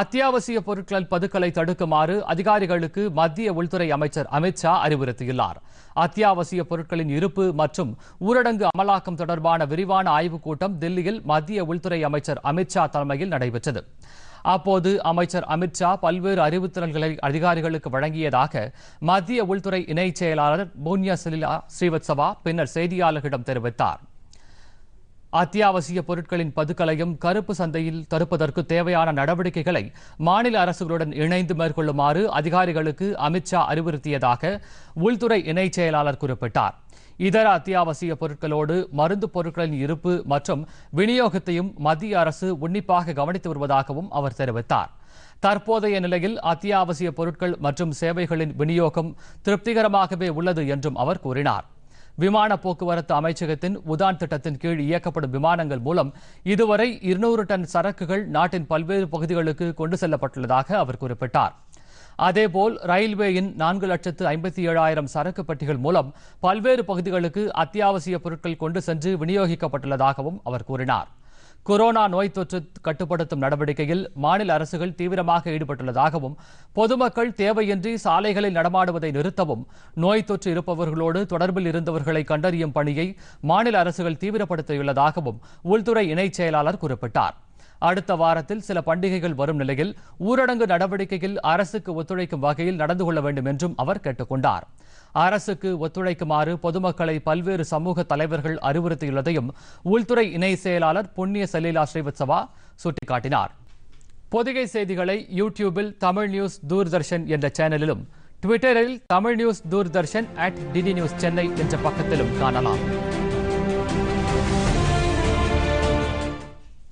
அத்தியாவசிய பொருட்கள் பதுக்கலை தடுக்குமாறு அதிகாரிகளுக்கு மத்திய உள்துறை அமைச்சர் அமித் ஷா அறிவுறுத்தியுள்ளார் அத்தியாவசிய பொருட்களின் இருப்பு மற்றும் ஊரடங்கு அமலாக்கம் தொடர்பான விரிவான ஆய்வுக் கூட்டம் தில்லியில் மத்திய உள்துறை அமைச்சர் அமித் ஷா தலைமையில் நடைபெற்றது அப்போது அமைச்சர் அமித் ஷா பல்வேறு அறிவுறுத்தல்களை அதிகாரிகளுக்கு வழங்கியதாக மத்திய உள்துறை இணைச் செயலாளர் பூன்யா சிலிலா ஸ்ரீவத்சவா பின்னர் செய்தியாளர்களிடம் தெரிவித்தார் அத்தியாவசிய பொருட்களின் பதுக்கலையும் கருப்பு சந்தையில் தடுப்பதற்கு தேவையான நடவடிக்கைகளை மாநில அரசுகளுடன் இணைந்து மேற்கொள்ளுமாறு அதிகாரிகளுக்கு அமித்ஷா அறிவுறுத்தியதாக உள்துறை இணைச் செயலாளர் குறிப்பிட்டார் இதர அத்தியாவசிய பொருட்களோடு மருந்து பொருட்களின் இருப்பு மற்றும் விநியோகத்தையும் மத்திய அரசு உன்னிப்பாக கவனித்து வருவதாகவும் அவர் தெரிவித்தார் தற்போதைய நிலையில் அத்தியாவசிய பொருட்கள் மற்றும் சேவைகளின் விநியோகம் திருப்திகரமாகவே உள்ளது என்றும் அவர் கூறினார் விமான போக்குவரத்து அமைச்சகத்தின் உதான் திட்டத்தின் கீழ் இயக்கப்படும் விமானங்கள் மூலம் இதுவரை இருநூறு டன் சரக்குகள் நாட்டின் பல்வேறு பகுதிகளுக்கு கொண்டு செல்லப்பட்டுள்ளதாக அவர் குறிப்பிட்டார் அதேபோல் ரயில்வேயின் நான்கு லட்சத்து ஐம்பத்தி ஏழாயிரம் சரக்கு பெட்டிகள் மூலம் பல்வேறு பகுதிகளுக்கு அத்தியாவசிய பொருட்கள் கொண்டு சென்று விநியோகிக்கப்பட்டுள்ளதாகவும் அவர் கூறினார் கொரோனா நோய் தொற்று கட்டுப்படுத்தும் நடவடிக்கையில் மாநில அரசுகள் தீவிரமாக ஈடுபட்டுள்ளதாகவும் பொதுமக்கள் தேவையின்றி சாலைகளில் நடமாடுவதை நிறுத்தவும் நோய் தொற்று இருப்பவர்களோடு தொடர்பில் இருந்தவர்களை கண்டறியும் பணியை மாநில அரசுகள் தீவிரப்படுத்தியுள்ளதாகவும் உள்துறை இணைச் செயலாளர் குறிப்பிட்டார் அடுத்த வாரத்தில் சில பண்டிகைகள் வரும் நிலையில் ஊரடங்கு நடவடிக்கையில் அரசுக்கு ஒத்துழைக்கும் வகையில் நடந்து கொள்ள வேண்டும் என்றும் அவர் கொண்டார் அரசுக்கு ஒத்துழைக்குமாறு பொதுமக்களை பல்வேறு சமூக தலைவர்கள் அறிவுறுத்தியுள்ளதையும் உள்துறை இணை செயலாளர் புண்ணிய சலீலா ஸ்ரீவத்சவா சுட்டிக்காட்டினார் பொதிகை செய்திகளை யூடியூபில் தமிழ் நியூஸ் தூர்தர்ஷன் என்ற சேனலிலும் ட்விட்டரில் Tamil news Doordarshan at DD news Chennai என்ற பக்கத்திலும் காணலாம்